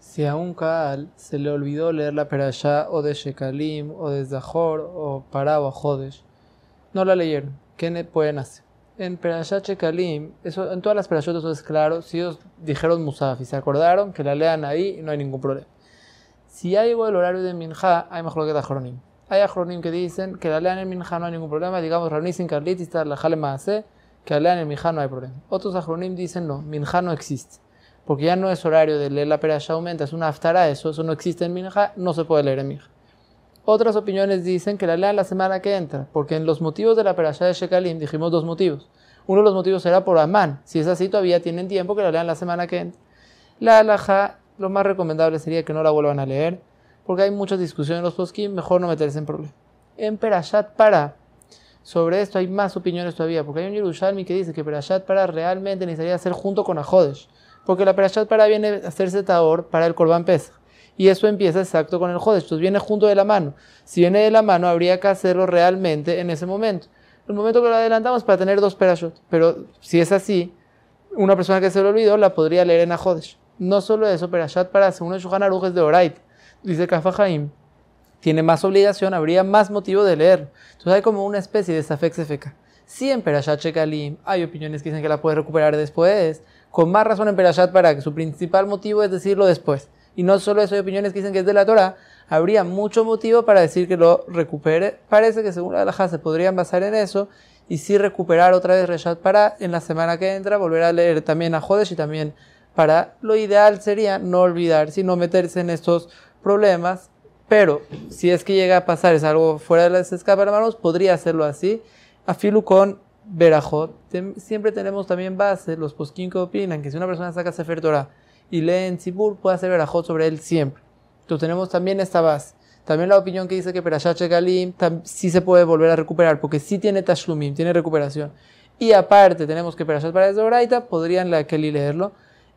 Si a un Kaal se le olvidó leer la Perashá o de Shekalim o de Zahor o Pará o Jodesh, no la leyeron, ¿qué pueden hacer? En Perashá Shekalim, eso, en todas las Perashot eso es claro, si ellos dijeron Musaf se acordaron, que la lean ahí y no hay ningún problema. Si hay llegó el horario de minja hay mejor que Ajronim. Hay Ajronim que dicen que la lean en minja no hay ningún problema, digamos Raní sin Carlitis, la Jale que la lean en Minjá no hay problema. Otros Ajronim dicen no, minja no existe porque ya no es horario de leer la perasha aumenta, es una aftara, eso, eso no existe en Minja, no se puede leer en Minja. Otras opiniones dicen que la lean la semana que entra, porque en los motivos de la perasha de Shekalim dijimos dos motivos. Uno de los motivos era por Amán, si es así todavía tienen tiempo que la lean la semana que entra. La alhaja, lo más recomendable sería que no la vuelvan a leer, porque hay muchas discusiones en los poskim, mejor no meterse en problemas. En Perashat para, sobre esto hay más opiniones todavía, porque hay un Yerushalmi que dice que Perashat para realmente necesitaría ser junto con Ahodesh, porque la Perashat para viene a hacerse setador para el Korban pesa Y eso empieza exacto con el Jodesh. Entonces viene junto de la mano. Si viene de la mano, habría que hacerlo realmente en ese momento. El momento que lo adelantamos para tener dos Perashot. Pero si es así, una persona que se lo olvidó la podría leer en Jodesh. No solo eso, Perashat para según el Shuhan Aruch de Orait. Dice Haim, Tiene más obligación, habría más motivo de leer. Entonces hay como una especie de Safek Sefeka en Perashat Shekalim hay opiniones que dicen que la puede recuperar después. Con más razón en Perashat para que su principal motivo es decirlo después. Y no solo eso, hay opiniones que dicen que es de la Torah. Habría mucho motivo para decir que lo recupere. Parece que según la halajá se podrían basar en eso. Y si recuperar otra vez Reshat para en la semana que entra volver a leer también a Jodesh y también para lo ideal sería no olvidar, sino meterse en estos problemas. Pero si es que llega a pasar, es algo fuera de las escapas, hermanos, podría hacerlo así. Afilu con Berajot, siempre tenemos también base, los posquín que opinan que si una persona saca Sefer Torah y lee en Zibur... puede hacer Berajot sobre él siempre. Entonces tenemos también esta base. También la opinión que dice que Perashat Galim sí se puede volver a recuperar, porque si tiene Tashlumim, tiene recuperación. Y aparte tenemos que Perashat para Zoraita, podrían la leerlo.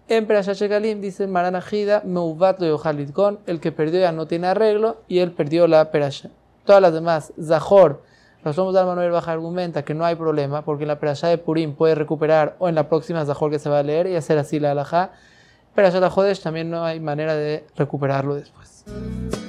En Perashat Galim dice Maranajida, Meuvat y con el que perdió ya no tiene arreglo, y él perdió la Perashat. Todas las demás, Zahor, vamos a dar Manuel Baja argumenta que no hay problema porque en la perashá de Purim puede recuperar o en la próxima Zahor que se va a leer y hacer así la Alajá. Pero ya la jodes también no hay manera de recuperarlo después.